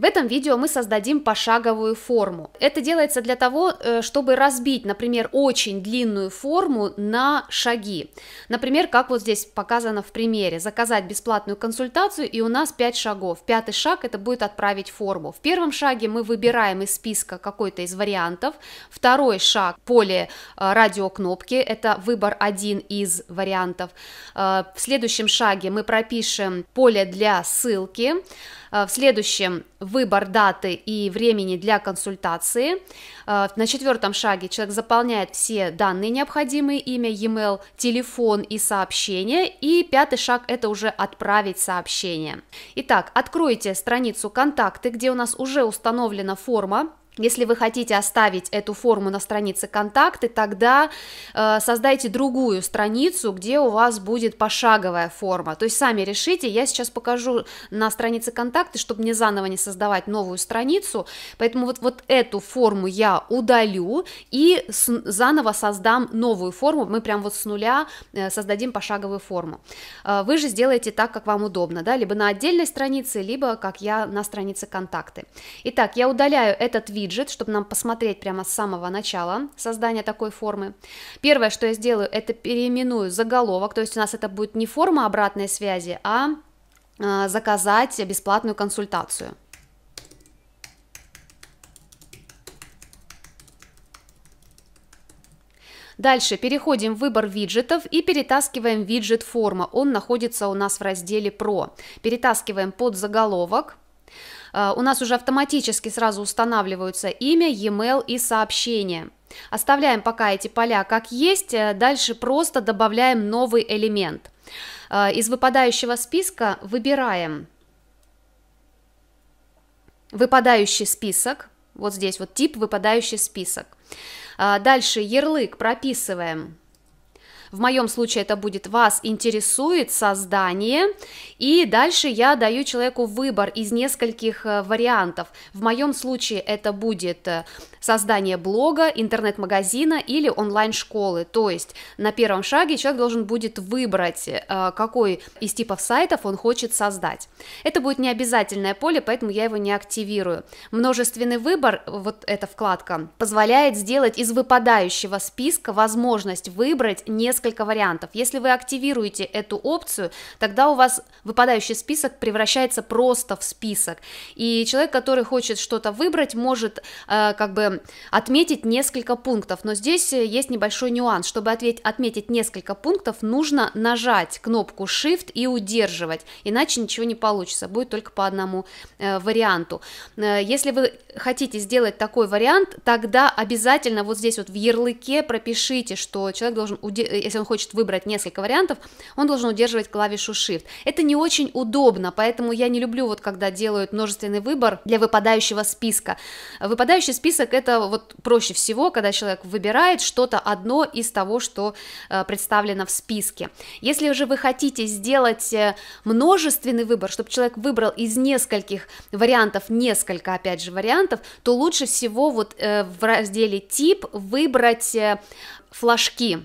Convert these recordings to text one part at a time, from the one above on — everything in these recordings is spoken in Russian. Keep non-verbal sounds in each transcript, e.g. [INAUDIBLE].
В этом видео мы создадим пошаговую форму. Это делается для того, э, чтобы разбить, например, очень длинную форму на шаги. Например, как вот здесь показано в примере. Заказать бесплатную консультацию и у нас 5 шагов. Пятый шаг это будет отправить форму. В первом шаге мы выбираем из списка какой-то из вариантов. Второй шаг поле э, радиокнопки. Это выбор один из вариантов. Э, в следующем шаге мы пропишем поле для ссылки. Э, в следующем выбор даты и времени для консультации. Э, на четвертом шаге человек заполняет все данные необходимые, имя, e-mail, телефон и сообщение. И пятый шаг – это уже отправить сообщение. Итак, откройте страницу «Контакты», где у нас уже установлена форма если вы хотите оставить эту форму на странице контакты, тогда э, создайте другую страницу, где у вас будет пошаговая форма. То есть сами решите, я сейчас покажу на странице контакты, чтобы мне заново не создавать новую страницу. Поэтому вот, вот эту форму я удалю и с, заново создам новую форму. Мы прям вот с нуля э, создадим пошаговую форму. Э, вы же сделаете так, как вам удобно, да, либо на отдельной странице, либо как я на странице контакты. Итак, я удаляю этот вид виджет, чтобы нам посмотреть прямо с самого начала создания такой формы. Первое, что я сделаю, это переименую заголовок, то есть у нас это будет не форма обратной связи, а, а заказать бесплатную консультацию. Дальше переходим в выбор виджетов и перетаскиваем виджет форма. Он находится у нас в разделе «Про». Перетаскиваем под заголовок – Э, у нас уже автоматически сразу устанавливаются имя, e-mail и сообщение. Оставляем пока эти поля как есть, э, дальше просто добавляем новый элемент. Э, из выпадающего списка выбираем выпадающий список, вот здесь вот тип выпадающий список. Дальше ярлык прописываем в моем случае это будет «Вас интересует создание», и дальше я даю человеку выбор из нескольких э, вариантов. В моем случае это будет э, создание блога, интернет-магазина или онлайн-школы. То есть на первом шаге человек должен будет выбрать, э, какой из типов сайтов он хочет создать. Это будет необязательное поле, поэтому я его не активирую. Множественный выбор, вот эта вкладка, позволяет сделать из выпадающего списка возможность выбрать несколько несколько вариантов. Если вы активируете эту опцию, тогда у вас выпадающий список превращается просто в список. И человек, который хочет что-то выбрать, может э, как бы отметить несколько пунктов. Но здесь э, есть небольшой нюанс. Чтобы ответь, отметить несколько пунктов, нужно нажать кнопку Shift и удерживать, иначе ничего не получится, будет только по одному э, варианту. Э, если вы хотите сделать такой вариант, тогда обязательно вот здесь вот в ярлыке пропишите, что человек должен, уде если он хочет выбрать несколько вариантов, он должен удерживать клавишу Shift. Это не очень удобно, поэтому я не люблю вот когда делают множественный выбор для выпадающего списка. Выпадающий список это вот проще всего, когда человек выбирает что-то одно из того, что э, представлено в списке. Если же вы хотите сделать э, множественный выбор, чтобы человек выбрал из нескольких вариантов, несколько, опять же, вариантов, то лучше всего вот э, в разделе «Тип» выбрать флажки,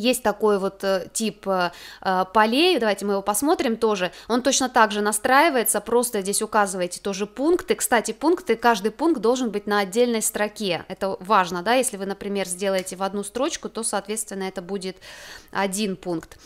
есть такой вот э, тип э, э, полей, давайте мы его посмотрим тоже, он точно так же настраивается, просто здесь указываете тоже пункты, кстати, пункты, каждый пункт должен быть на отдельной строке, это важно, да, если вы, например, сделаете в одну строчку, то, соответственно, это будет один пункт.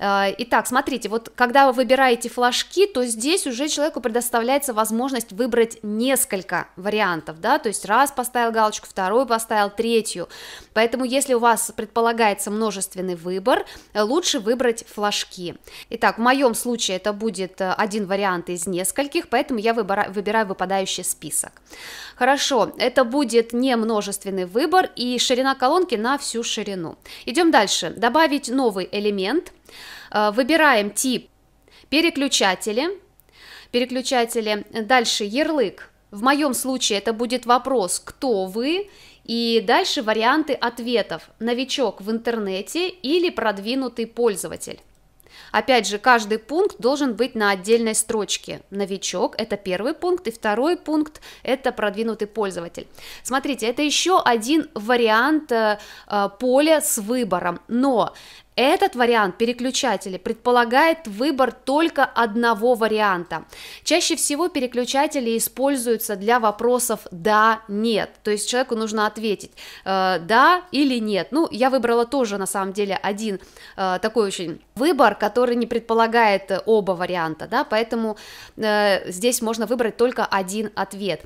Итак, смотрите, вот когда вы выбираете флажки, то здесь уже человеку предоставляется возможность выбрать несколько вариантов, да, то есть раз поставил галочку, второй поставил, третью, поэтому если у вас предполагается множество собственный выбор, э, лучше выбрать флажки. Итак, в моем случае это будет э, один вариант из нескольких, поэтому я выбираю, выбираю выпадающий список. Хорошо, это будет не множественный выбор и ширина колонки на всю ширину. Идем дальше. Добавить новый элемент. Э, выбираем тип переключатели. Переключатели. Дальше ярлык. В моем случае это будет вопрос «Кто вы?» И дальше варианты ответов. Новичок в интернете или продвинутый пользователь. Опять же, каждый пункт должен быть на отдельной строчке. Новичок – это первый пункт, и второй пункт – это продвинутый пользователь. Смотрите, это еще один вариант э, э поля с выбором, но этот вариант переключателя предполагает выбор только одного варианта. Чаще всего переключатели используются для вопросов «да», «нет», то есть человеку нужно ответить э, «да» или «нет». Ну, я выбрала тоже, на самом деле, один э, такой очень выбор, который не предполагает э, оба варианта, да, поэтому здесь можно выбрать только один ответ.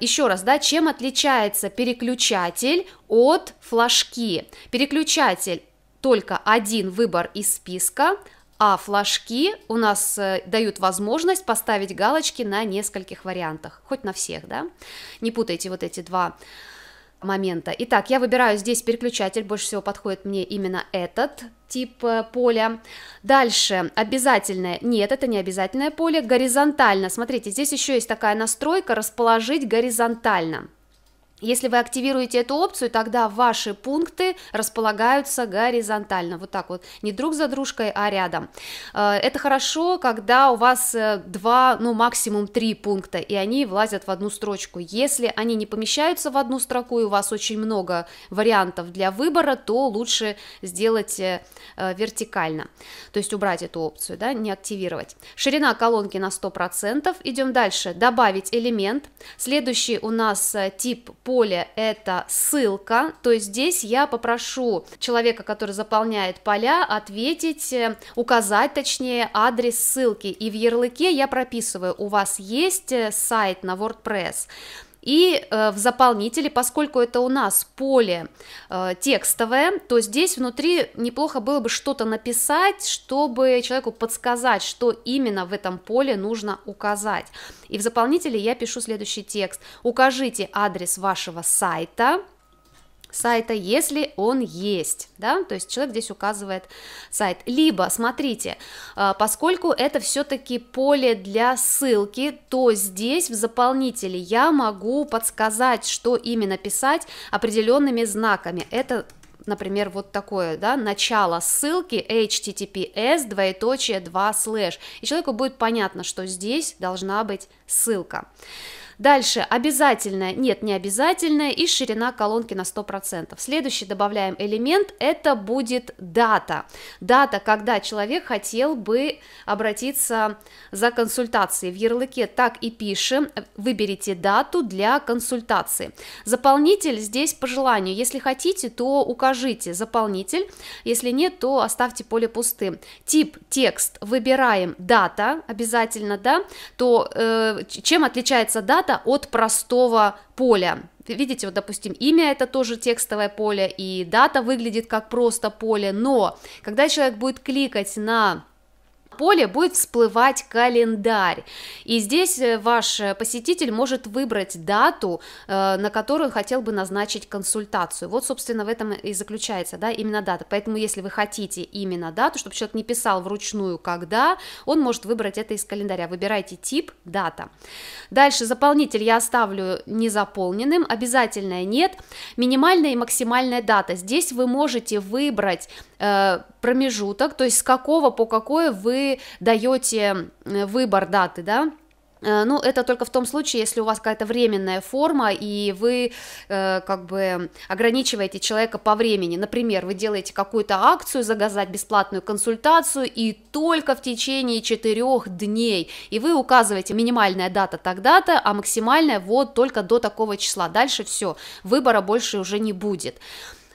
еще раз, да, чем отличается переключатель от флажки? Переключатель только один выбор из списка, а флажки у нас э, дают возможность поставить галочки на нескольких вариантах, хоть на всех, да? Не путайте вот эти два момента. Итак, я выбираю здесь переключатель, больше всего подходит мне именно этот тип э, поля. Дальше обязательное, нет, это не обязательное поле, горизонтально. Смотрите, здесь еще есть такая настройка «Расположить горизонтально». Если вы активируете эту опцию, тогда ваши пункты располагаются горизонтально, вот так вот, не друг за дружкой, а рядом. Э, это хорошо, когда у вас э, два, ну максимум три пункта, и они влазят в одну строчку. Если они не помещаются в одну строку, и у вас очень много вариантов для выбора, то лучше сделать э, вертикально, то есть убрать эту опцию, да, не активировать. Ширина колонки на 100%, идем дальше, добавить элемент. Следующий у нас тип поле это ссылка, то есть здесь я попрошу человека, который заполняет поля, ответить, э, указать точнее адрес ссылки. И в ярлыке я прописываю, у вас есть э, сайт на WordPress. И э, в заполнителе, поскольку это у нас поле э, текстовое, то здесь внутри неплохо было бы что-то написать, чтобы человеку подсказать, что именно в этом поле нужно указать. И в заполнителе я пишу следующий текст. Укажите адрес вашего сайта, сайта, если он есть, да, то есть человек здесь указывает сайт. Либо, смотрите, а, поскольку это все-таки поле для ссылки, то здесь в заполнителе я могу подсказать, что именно писать определенными знаками. Это например, вот такое, да, начало ссылки https двоеточие 2 слэш, и человеку будет понятно, что здесь должна быть ссылка. Дальше обязательная, нет, не обязательная и ширина колонки на 100%. Следующий добавляем элемент, это будет дата. Дата, когда человек хотел бы обратиться за консультацией. В ярлыке так и пишем, выберите дату для консультации. Заполнитель здесь по желанию, если хотите, то укажите заполнитель, если нет, то оставьте поле пустым. Тип текст выбираем дата, обязательно, да, то э, чем отличается дата цитата от простого поля. Видите, вот, допустим, имя это тоже текстовое поле, и дата выглядит как просто поле, но когда человек будет кликать на поле будет всплывать календарь. И здесь э, ваш э, посетитель может выбрать дату, э, на которую хотел бы назначить консультацию. Вот, собственно, в этом и заключается, да, именно дата. Поэтому, если вы хотите именно дату, чтобы человек не писал вручную, когда, он может выбрать это из календаря. Выбирайте тип, дата. Дальше заполнитель я оставлю незаполненным, обязательное нет. Минимальная и максимальная дата. Здесь вы можете выбрать Э, промежуток, то есть с какого по какое вы даете э, выбор даты, да, э, ну, это только в том случае, если у вас какая-то временная форма, и вы э, как бы ограничиваете человека по времени. Например, вы делаете какую-то акцию, заказать бесплатную консультацию, и только в течение четырех дней. И вы указываете минимальная дата тогда-то, а максимальная вот только до такого числа. Дальше все, выбора больше уже не будет.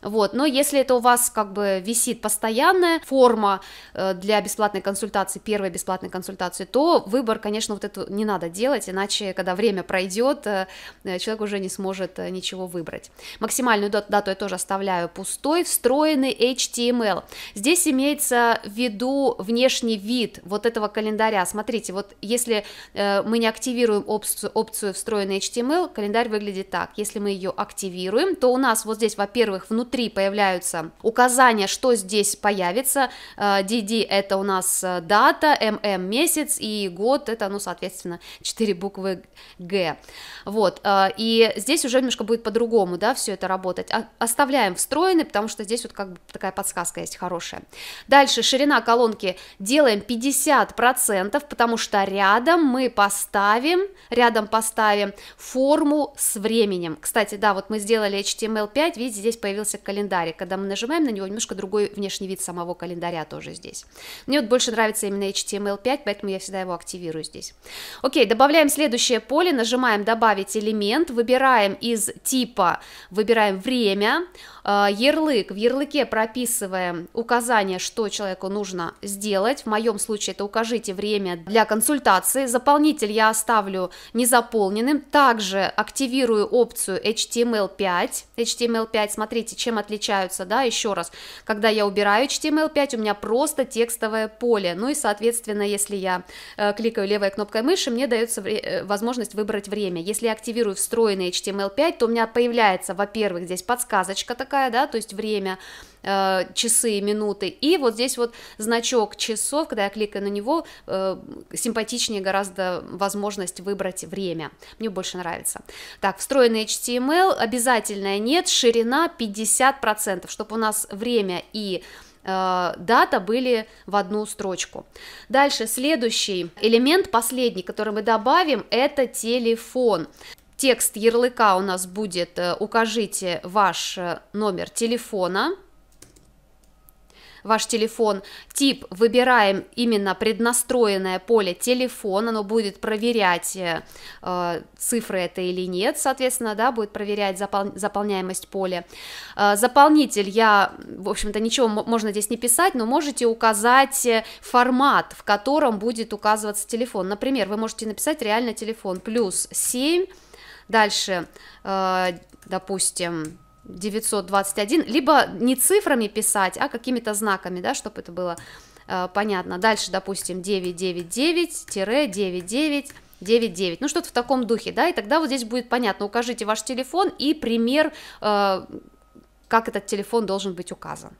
Вот. Но если это у вас как бы висит постоянная форма э, для бесплатной консультации, первой бесплатной консультации, то выбор, конечно, вот эту не надо делать, иначе, когда время пройдет, э, э, человек уже не сможет ничего выбрать. Максимальную дату я тоже оставляю пустой, встроенный HTML. Здесь имеется в виду внешний вид вот этого календаря. Смотрите, вот если мы не активируем опцию, опцию встроенный HTML, календарь выглядит так. Если мы ее активируем, то у нас вот здесь, во-первых, внутри внутри появляются указания, что здесь появится. DD э, это у нас э, дата, MM месяц и год это, ну, соответственно, 4 [LAUGHS] буквы Г. Вот, э, и здесь уже немножко будет по-другому, да, все это работать. А, оставляем встроенный, потому что здесь вот как бы такая подсказка есть хорошая. Дальше ширина колонки делаем 50%, потому что рядом мы поставим, рядом поставим форму с временем. Кстати, да, вот мы сделали HTML5, видите, здесь появился календарь. Когда мы нажимаем на него, немножко другой внешний вид самого календаря тоже здесь. Мне вот больше нравится именно HTML5, поэтому я всегда его активирую здесь. Окей, добавляем следующее поле, нажимаем «Добавить элемент», выбираем из типа, выбираем время, э, ярлык, в ярлыке прописываем указание, что человеку нужно сделать, в моем случае это укажите время для консультации, заполнитель я оставлю незаполненным, также активирую опцию HTML5, HTML5, смотрите, чем чем отличаются, да, еще раз, когда я убираю HTML5, эм у меня просто текстовое поле, ну и, соответственно, если я э, кликаю левой кнопкой мыши, мне дается э, возможность выбрать время, если я активирую встроенный HTML5, эм то у меня появляется, во-первых, здесь подсказочка такая, да, то есть время, Э, часы и минуты. И вот здесь вот значок часов, когда я кликаю на него, э, симпатичнее гораздо возможность выбрать время. Мне больше нравится. Так, встроенный HTML, обязательная нет, ширина 50%, чтобы у нас время и э, дата были в одну строчку. Дальше следующий элемент, последний, который мы добавим, это телефон. Текст ярлыка у нас будет э, «Укажите ваш номер телефона», ваш телефон. Тип выбираем именно преднастроенное поле телефон, оно будет проверять э, цифры это или нет, соответственно, да, будет проверять запол заполняемость поля. Э, заполнитель я, в общем-то, ничего можно здесь не писать, но можете указать э, формат, в котором будет указываться телефон. Например, вы можете написать реально телефон плюс 7, дальше, э, допустим, 921, либо не цифрами писать, а какими-то знаками, да, чтобы это было э, понятно. Дальше, допустим, 999-99. 99, ну что-то в таком духе, да, и тогда вот здесь будет понятно, укажите ваш телефон и пример э, как этот телефон должен быть указан.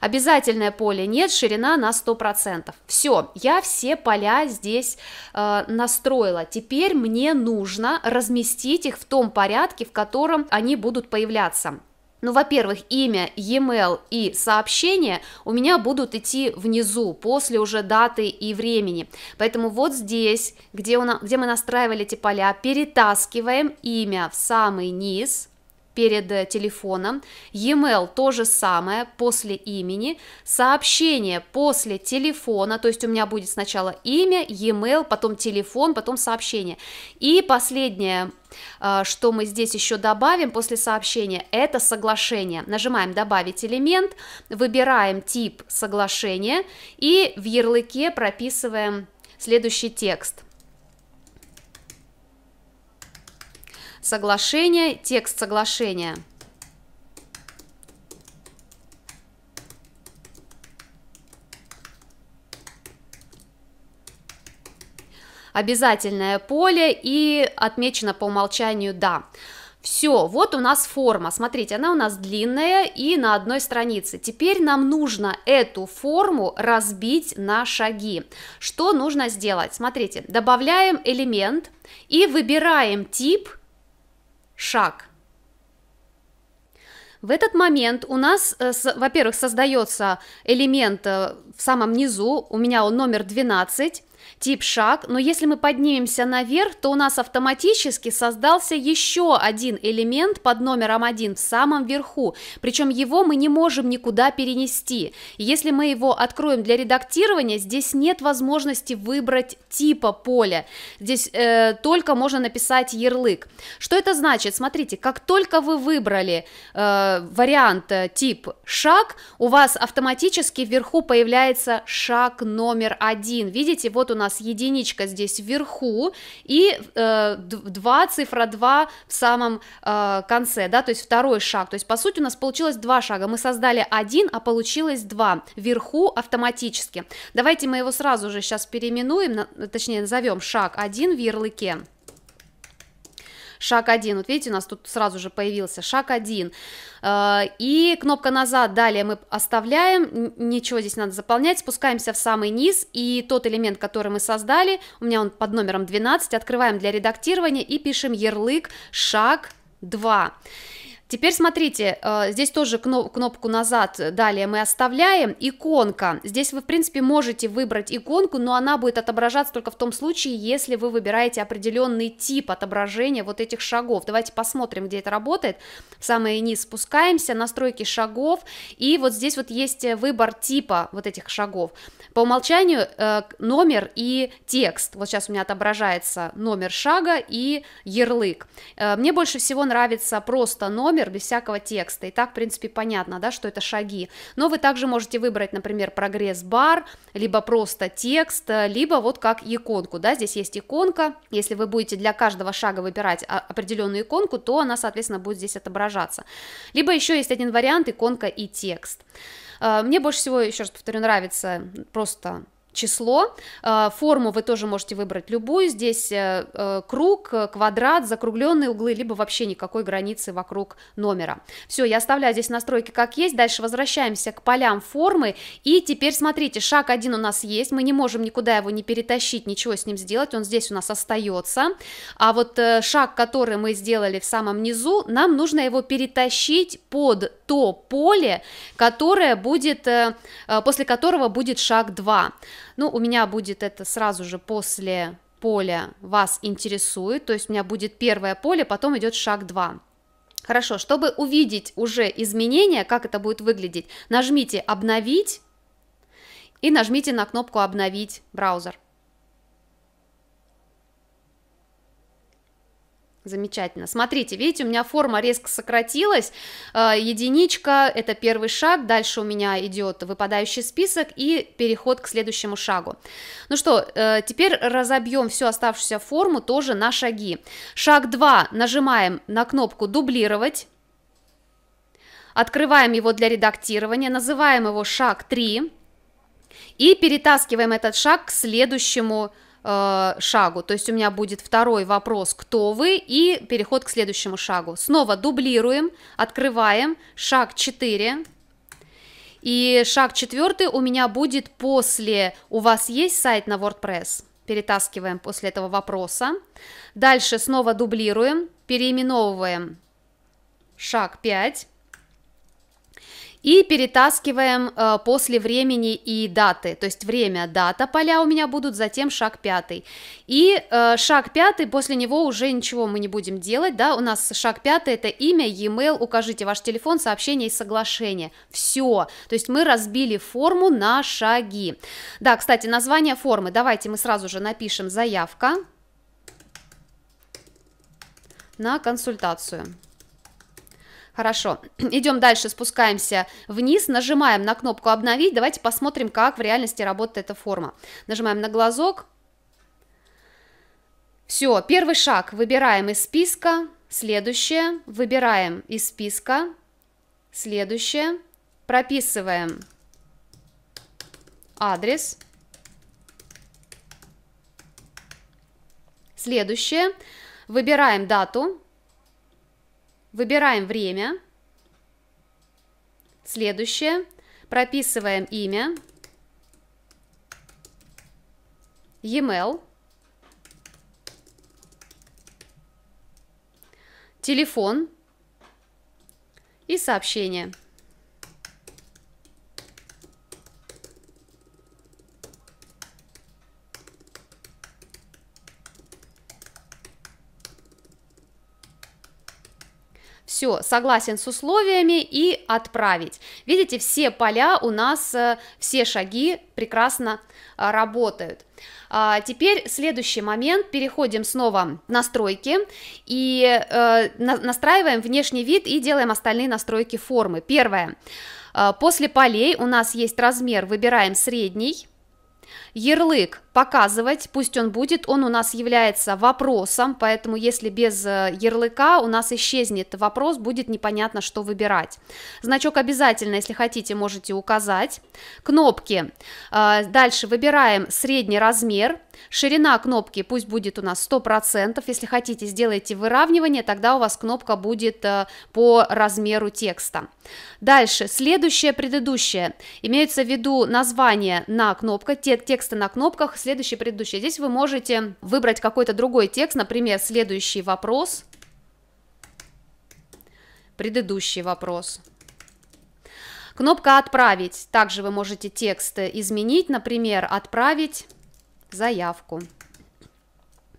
Обязательное поле нет, ширина на 100%. Все, я все поля здесь э, настроила. Теперь мне нужно разместить их в том порядке, в котором они будут появляться. Ну, во-первых, имя, e-mail и сообщение у меня будут идти внизу, после уже даты и времени. Поэтому вот здесь, где, у нас, где мы настраивали эти поля, перетаскиваем имя в самый низ – перед э, телефоном, e-mail то же самое после имени, сообщение после телефона, то есть у меня будет сначала имя, e-mail, потом телефон, потом сообщение. И последнее, э, что мы здесь еще добавим после сообщения, это соглашение. Нажимаем «Добавить элемент», выбираем тип соглашения и в ярлыке прописываем следующий текст – Соглашение, текст соглашения. Обязательное поле и отмечено по умолчанию «да». Все, вот у нас форма, смотрите, она у нас длинная и на одной странице. Теперь нам нужно эту форму разбить на шаги. Что нужно сделать? Смотрите, добавляем элемент и выбираем тип – шаг. В этот момент у нас, э, во-первых, создается элемент э, в самом низу, у меня он номер 12, тип шаг, но если мы поднимемся наверх, то у нас автоматически создался еще один элемент под номером 1 в самом верху, причем его мы не можем никуда перенести. Если мы его откроем для редактирования, здесь нет возможности выбрать типа поля, здесь э, только можно написать ярлык. Что это значит? Смотрите, как только вы выбрали э, вариант э, тип шаг, у вас автоматически вверху появляется шаг номер один. Видите, вот у нас единичка здесь вверху и э, 2, цифра 2 в самом э, конце, да, то есть второй шаг, то есть по сути у нас получилось два шага, мы создали один, а получилось два, вверху автоматически. Давайте мы его сразу же сейчас переименуем, точнее назовем шаг 1 в ярлыке шаг один. Вот видите, у нас тут сразу же появился шаг один. Э, и кнопка назад, далее мы оставляем, ничего здесь надо заполнять, спускаемся в самый низ, и тот элемент, который мы создали, у меня он под номером 12, открываем для редактирования и пишем ярлык «Шаг 2». Теперь смотрите, э, здесь тоже кнопку назад далее мы оставляем, иконка, здесь вы в принципе можете выбрать иконку, но она будет отображаться только в том случае, если вы выбираете определенный тип отображения вот этих шагов, давайте посмотрим, где это работает, в самый низ спускаемся, настройки шагов, и вот здесь вот есть э, выбор типа вот этих шагов, по умолчанию э, номер и текст. Вот сейчас у меня отображается номер шага и ярлык. Э, мне больше всего нравится просто номер без всякого текста. И так, в принципе, понятно, да, что это шаги. Но вы также можете выбрать, например, прогресс-бар, либо просто текст, э, либо вот как иконку. Да, здесь есть иконка. Если вы будете для каждого шага выбирать а, определенную иконку, то она, соответственно, будет здесь отображаться. Либо еще есть один вариант иконка и текст. Текст. Э, мне больше всего, еще раз повторю, нравится просто число. Э, форму вы тоже можете выбрать любую. Здесь э, э, круг, квадрат, закругленные углы, либо вообще никакой границы вокруг номера. Все, я оставляю здесь настройки как есть. Дальше возвращаемся к полям формы. И теперь смотрите, шаг один у нас есть. Мы не можем никуда его не перетащить, ничего с ним сделать. Он здесь у нас остается. А вот шаг, который мы сделали в самом низу, нам нужно его перетащить под то поле, которое будет, после которого будет шаг 2. Ну, у меня будет это сразу же после поля вас интересует, то есть у меня будет первое поле, потом идет шаг 2. Хорошо, чтобы увидеть уже изменения, как это будет выглядеть, нажмите «Обновить» и нажмите на кнопку «Обновить браузер». Замечательно. Смотрите, видите, у меня форма резко сократилась. Э, единичка – это первый шаг, дальше у меня идет выпадающий список и переход к следующему шагу. Ну что, э, теперь разобьем всю оставшуюся форму тоже на шаги. Шаг 2 нажимаем на кнопку «Дублировать». Открываем его для редактирования, называем его шаг 3 и перетаскиваем этот шаг к следующему шагу Э, шагу. То есть у меня будет второй вопрос, кто вы, и переход к следующему шагу. Снова дублируем, открываем, шаг 4. И шаг четвертый у меня будет после «У вас есть сайт на WordPress?» Перетаскиваем после этого вопроса. Дальше снова дублируем, переименовываем шаг 5. И перетаскиваем э, после времени и даты, то есть время, дата поля у меня будут, затем шаг пятый. И э, шаг пятый, после него уже ничего мы не будем делать, да, у нас шаг пятый это имя, e-mail, укажите ваш телефон, сообщение и соглашение. Все, то есть мы разбили форму на шаги. Да, кстати, название формы, давайте мы сразу же напишем заявка на консультацию. Хорошо, идем дальше, спускаемся вниз, нажимаем на кнопку «Обновить». Давайте посмотрим, как в реальности работает эта форма. Нажимаем на глазок. Все, первый шаг выбираем из списка, следующее, выбираем из списка, следующее, прописываем адрес, следующее, выбираем дату, Выбираем время. Следующее. Прописываем имя. E-mail. Телефон. И сообщение. все, согласен с условиями и отправить. Видите, все поля у нас, э, все шаги прекрасно э, работают. А, теперь следующий момент, переходим снова в настройки и э, настраиваем внешний вид и делаем остальные настройки формы. Первое, после полей у нас есть размер, выбираем средний, ярлык показывать, пусть он будет, он у нас является вопросом, поэтому если без э, ярлыка у нас исчезнет вопрос, будет непонятно, что выбирать. Значок обязательно, если хотите, можете указать. Кнопки. Э, дальше выбираем средний размер, ширина кнопки пусть будет у нас 100%, если хотите, сделайте выравнивание, тогда у вас кнопка будет э, по размеру текста. Дальше, следующее, предыдущее. Имеется в виду название на кнопках, текста на кнопках, следующий, предыдущий. Здесь вы можете выбрать какой-то другой текст, например, следующий вопрос, предыдущий вопрос. Кнопка «Отправить». Также вы можете текст изменить, например, «Отправить заявку»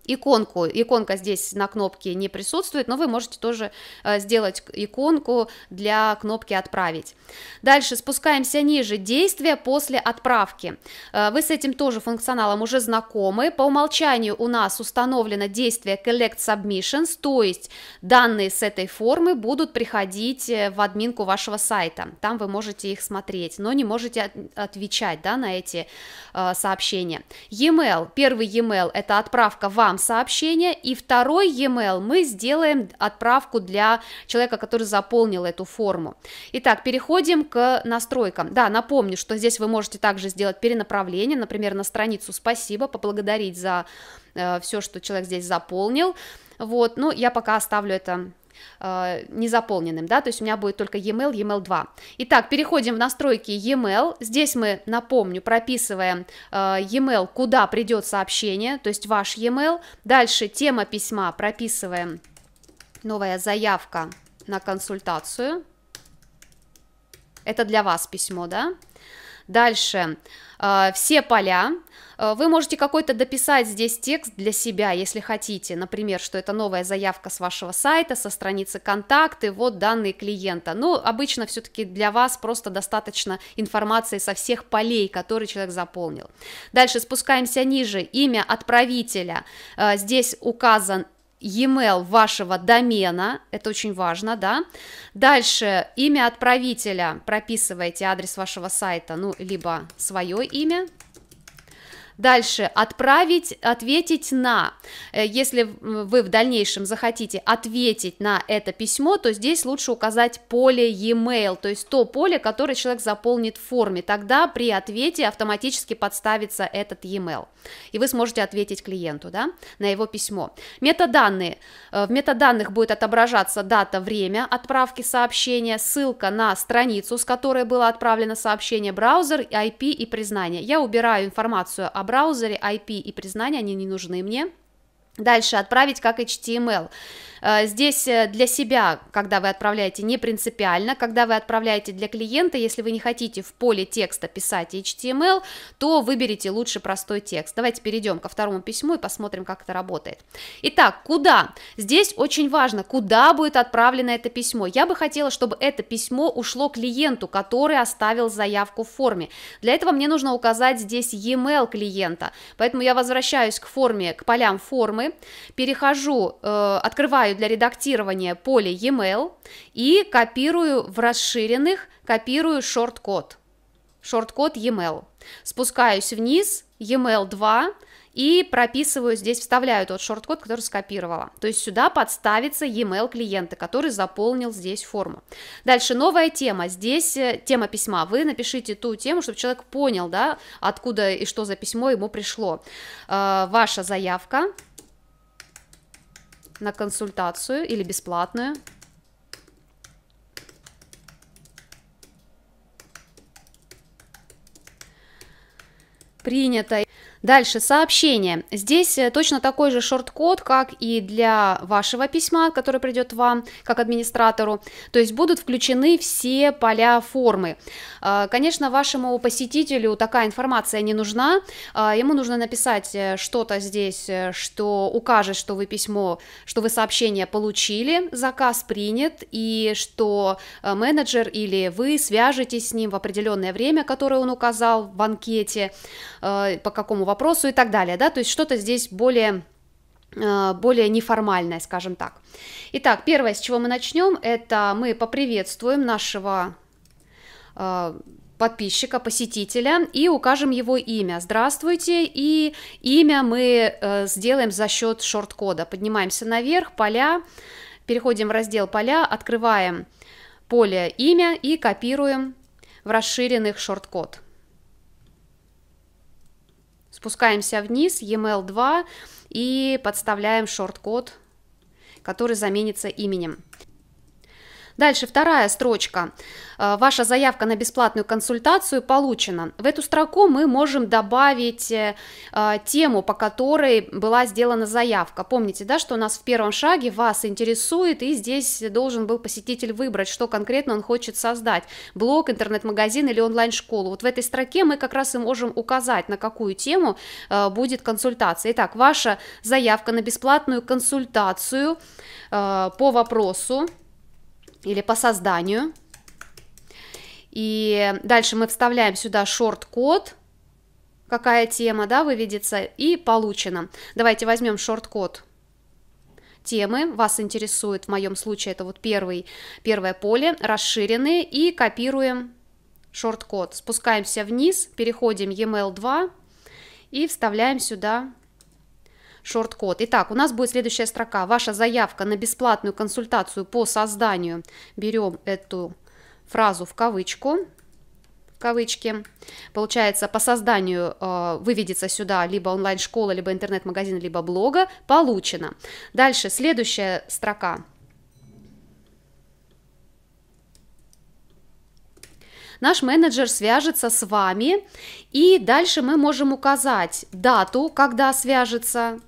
иконку. Иконка здесь на кнопке не присутствует, но вы можете тоже э, сделать иконку для кнопки «Отправить». Дальше спускаемся ниже. Действия после отправки. Э, вы с этим тоже функционалом уже знакомы. По умолчанию у нас установлено действие «Collect Submissions», то есть данные с этой формы будут приходить э, в админку вашего сайта. Там вы можете их смотреть, но не можете отвечать да, на эти сообщения. E-mail. Первый e-mail – это отправка вам там сообщение, и второй e-mail мы сделаем отправку для человека, который заполнил эту форму. Итак, переходим к настройкам. Да, напомню, что здесь вы можете также сделать перенаправление, например, на страницу «Спасибо», поблагодарить за э, все, что человек здесь заполнил. Вот, ну, я пока оставлю это Э, незаполненным, да, то есть у меня будет только e-mail, e 2. Итак, переходим в настройки e здесь мы, напомню, прописываем э, куда придет сообщение, то есть ваш e дальше тема письма прописываем новая заявка на консультацию, это для вас письмо, да, Дальше а, все поля. А, вы можете какой-то дописать здесь текст для себя, если хотите, например, что это новая заявка с вашего сайта, со страницы контакты, вот данные клиента. Ну, обычно все-таки для вас просто достаточно информации со всех полей, которые человек заполнил. Дальше спускаемся ниже, имя отправителя. А, здесь указан e-mail вашего домена, это очень важно, да. Дальше имя отправителя, прописываете адрес вашего сайта, ну, либо свое имя, Дальше отправить, ответить на. Э, если вы в дальнейшем захотите ответить на это письмо, то здесь лучше указать поле e-mail, то есть то поле, которое человек заполнит в форме. Тогда при ответе автоматически подставится этот e-mail. И вы сможете ответить клиенту да, на его письмо. Метаданные. Э, в метаданных будет отображаться дата, время отправки сообщения, ссылка на страницу, с которой было отправлено сообщение, браузер, IP и признание. Я убираю информацию об браузере IP и признания, они не нужны мне. Дальше отправить как HTML. Э, здесь э, для себя, когда вы отправляете, не принципиально, когда вы отправляете для клиента, если вы не хотите в поле текста писать HTML, то выберите лучше простой текст. Давайте перейдем ко второму письму и посмотрим, как это работает. Итак, куда? Здесь очень важно, куда будет отправлено это письмо. Я бы хотела, чтобы это письмо ушло клиенту, который оставил заявку в форме. Для этого мне нужно указать здесь e-mail клиента, поэтому я возвращаюсь к форме, к полям формы, темы, перехожу, э, открываю для редактирования поле e-mail и копирую в расширенных, копирую шорт-код, шорт-код e-mail. Спускаюсь вниз, e-mail 2, и прописываю здесь, вставляю тот шорт-код, который скопировала. То есть сюда подставится e-mail клиента, который заполнил здесь форму. Дальше новая тема, здесь э, тема письма. Вы напишите ту тему, чтобы человек понял, да, откуда и что за письмо ему пришло. Э, ваша заявка, на консультацию или бесплатную. Принято. Дальше сообщение. Здесь э, точно такой же шорт-код, как и для вашего письма, который придет вам как администратору. То есть будут включены все поля формы. Э, конечно, вашему посетителю такая информация не нужна. Э, ему нужно написать что-то здесь, что укажет, что вы письмо, что вы сообщение получили, заказ принят, и что менеджер или вы свяжетесь с ним в определенное время, которое он указал в анкете, по какому вопросу и так далее, да, то есть что-то здесь более э, более неформальное, скажем так. Итак, первое, с чего мы начнем, это мы поприветствуем нашего э, подписчика, посетителя и укажем его имя. Здравствуйте, и имя мы э, сделаем за счет шорт-кода. Поднимаемся наверх, поля, переходим в раздел поля, открываем поле имя и копируем в расширенных шорт-код. Спускаемся вниз, EML2 и подставляем шорт-код, который заменится именем. Дальше вторая строчка. «Э, ваша заявка на бесплатную консультацию получена. В эту строку мы можем добавить э, э, тему, по которой была сделана заявка. Помните, да, что у нас в первом шаге вас интересует, и здесь должен был посетитель выбрать, что конкретно он хочет создать. Блог, интернет-магазин или онлайн-школу. Вот в этой строке мы как раз и можем указать, на какую тему будет консультация. Итак, ваша заявка на бесплатную консультацию по вопросу или по созданию. И дальше мы вставляем сюда шорт-код, какая тема, да, выведется, и получено. Давайте возьмем шорт-код темы, вас интересует, в моем случае это вот первый, первое поле, расширенные, и копируем шорт-код. Спускаемся вниз, переходим e-mail 2 и вставляем сюда шорт-код. Итак, у нас будет следующая строка. Ваша заявка на бесплатную консультацию по созданию. Берем эту фразу в кавычку, кавычки. Получается, по созданию э, выведется сюда либо онлайн-школа, либо интернет-магазин, либо блога. Получено. Дальше, следующая строка. Наш менеджер свяжется с вами, и дальше мы можем указать дату, когда свяжется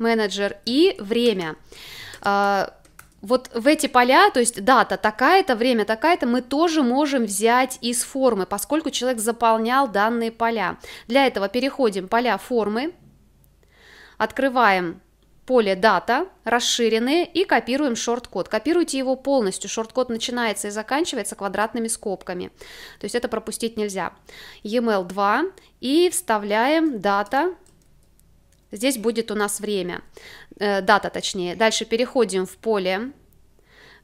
менеджер, и время а, вот в эти поля, то есть дата такая-то, время такая-то, мы тоже можем взять из формы, поскольку человек заполнял данные поля. Для этого переходим поля формы, открываем поле дата, расширенные и копируем шорт-код. Копируйте его полностью, шорт-код начинается и заканчивается квадратными скобками, то есть это пропустить нельзя. e 2 и вставляем дата, Здесь будет у нас время, э, дата точнее. Дальше переходим в поле,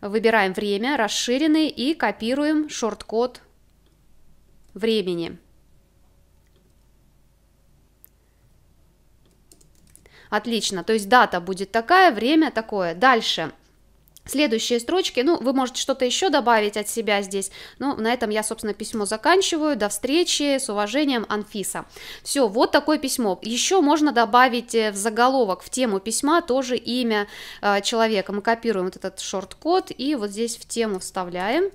выбираем время, расширенный и копируем шорткод времени. Отлично, то есть дата будет такая, время такое. Дальше. Следующие строчки, ну, вы можете что-то еще добавить от себя здесь, но ну, на этом я, собственно, письмо заканчиваю, до встречи, с уважением, Анфиса. Все, вот такое письмо. Еще можно добавить э, в заголовок, в тему письма тоже имя э, человека. Мы копируем вот этот шорт-код и вот здесь в тему вставляем.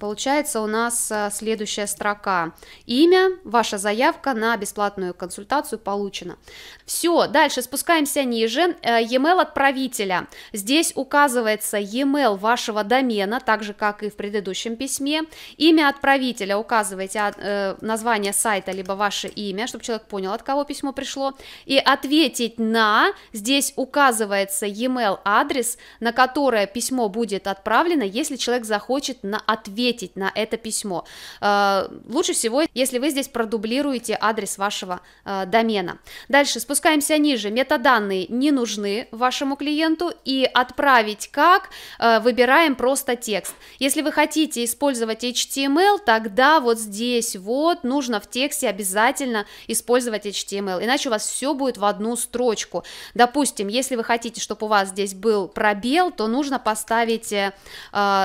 Получается у нас э, следующая строка. Имя, ваша заявка на бесплатную консультацию получена. Все, дальше спускаемся ниже. E-mail э, отправителя. Здесь указывается e-mail вашего домена, так же как и в предыдущем письме. Имя отправителя указывайте э, название сайта, либо ваше имя, чтобы человек понял, от кого письмо пришло. И ответить на, здесь указывается e-mail адрес, на которое письмо будет отправлено, если человек захочет на ответ ответить на это письмо. Э, лучше всего, если вы здесь продублируете адрес вашего э, домена. Дальше спускаемся ниже. Метаданные не нужны вашему клиенту и отправить как э, выбираем просто текст. Если вы хотите использовать HTML, тогда вот здесь вот нужно в тексте обязательно использовать HTML, иначе у вас все будет в одну строчку. Допустим, если вы хотите, чтобы у вас здесь был пробел, то нужно поставить э,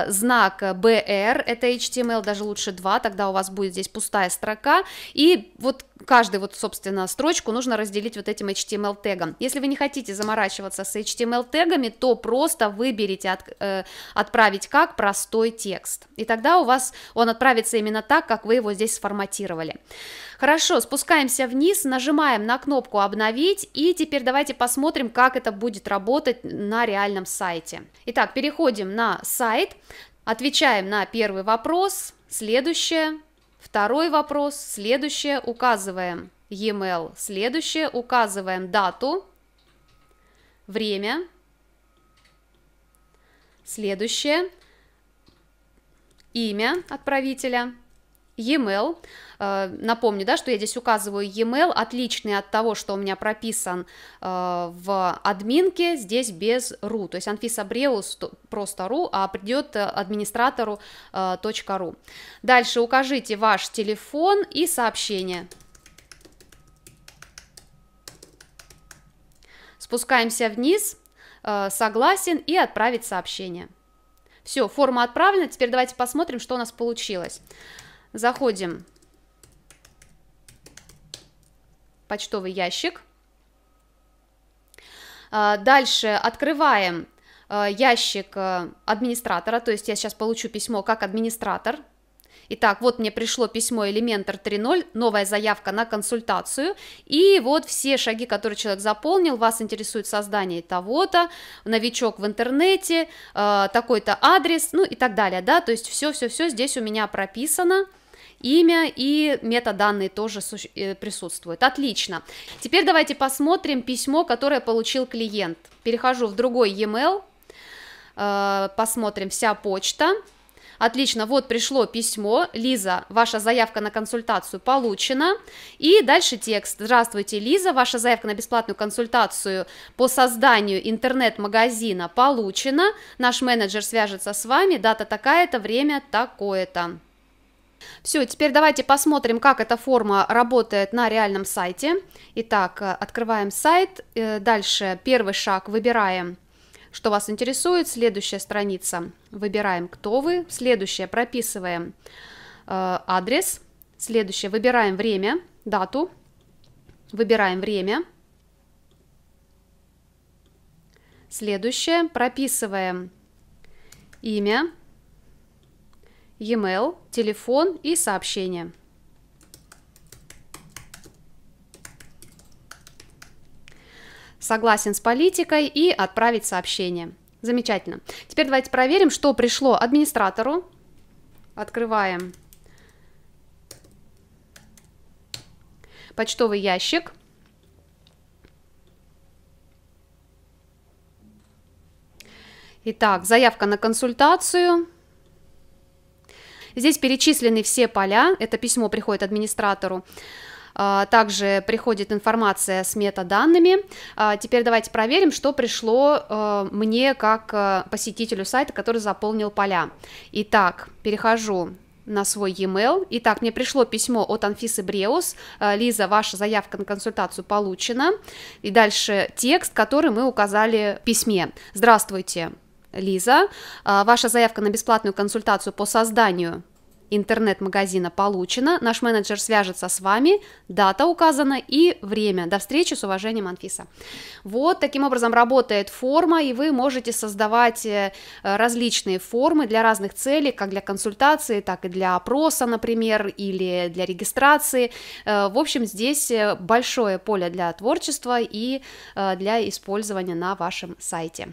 знак BR, это HTML, даже лучше 2, тогда у вас будет здесь пустая строка, и вот каждый вот, собственно, строчку нужно разделить вот этим HTML тегом. Если вы не хотите заморачиваться с HTML тегами, то просто выберите от, э, «Отправить как» простой текст, и тогда у вас он отправится именно так, как вы его здесь сформатировали. Хорошо, спускаемся вниз, нажимаем на кнопку «Обновить», и теперь давайте посмотрим, как это будет работать на реальном сайте. Итак, переходим на сайт, Отвечаем на первый вопрос, следующее, второй вопрос, следующее, указываем e-mail, следующее, указываем дату, время, следующее, имя отправителя – e-mail. Э, напомню, да, что я здесь указываю e-mail, отличный от того, что у меня прописан э, в админке, здесь без ru, то есть анфисабреус просто ru, а придет э, администратору .ру. Дальше укажите ваш телефон и сообщение. Спускаемся вниз, согласен и отправить сообщение. Все, форма отправлена, теперь давайте посмотрим, что у нас получилось. Заходим в почтовый ящик. А, дальше открываем а, ящик а, администратора, то есть я сейчас получу письмо как администратор. Итак, вот мне пришло письмо Elementor 3.0, новая заявка на консультацию, и вот все шаги, которые человек заполнил, вас интересует создание того-то, новичок в интернете, такой-то адрес, ну и так далее, да, то есть все-все-все здесь у меня прописано, имя и метаданные тоже э, присутствуют. Отлично. Теперь давайте посмотрим письмо, которое получил клиент. Перехожу в другой e-mail, э, посмотрим вся почта. Отлично, вот пришло письмо. Лиза, ваша заявка на консультацию получена. И дальше текст. Здравствуйте, Лиза, ваша заявка на бесплатную консультацию по созданию интернет-магазина получена. Наш менеджер свяжется с вами. Дата такая-то, время такое-то. Все, теперь давайте посмотрим, как эта форма работает на реальном сайте. Итак, э, открываем сайт, э, дальше первый шаг выбираем, что вас интересует, следующая страница, выбираем, кто вы, следующее прописываем э, адрес, следующее выбираем время, дату, выбираем время, следующее прописываем имя, e-mail, телефон и сообщение. Согласен с политикой и отправить сообщение. Замечательно. Теперь давайте проверим, что пришло администратору. Открываем почтовый ящик. Итак, заявка на консультацию. Здесь перечислены все поля, это письмо приходит администратору. А, также приходит информация с метаданными. А, теперь давайте проверим, что пришло а, мне как посетителю сайта, который заполнил поля. Итак, перехожу на свой e-mail. Итак, мне пришло письмо от Анфисы Бреус. Лиза, ваша заявка на консультацию получена. И дальше текст, который мы указали в письме. Здравствуйте, Лиза, а, ваша заявка на бесплатную консультацию по созданию интернет-магазина получена, наш менеджер свяжется с вами, дата указана и время. До встречи, с уважением, Анфиса. Вот таким образом работает форма, и вы можете создавать э, различные формы для разных целей, как для консультации, так и для опроса, например, или для регистрации. Э, в общем, здесь э, большое поле для творчества и для использования на вашем сайте.